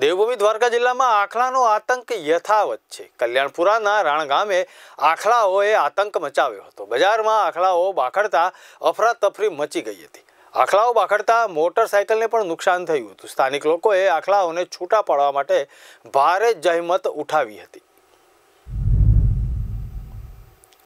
દેવભૂમિ દ્વારકા જિલ્લામાં આખલાનો આતંક યથાવત છે કલ્યાણપુરાના રાણ ગામે આખલાઓએ આતંક મચાવ્યો હતો બજારમાં આખલાઓ બાખડતા અફરાતફરી મચી ગઈ હતી આખલાઓ બાખડતા મોટરસાયકલને પણ નુકસાન થયું હતું સ્થાનિક લોકોએ આખલાઓને છૂટા પાડવા માટે ભારે જહેમત ઉઠાવી હતી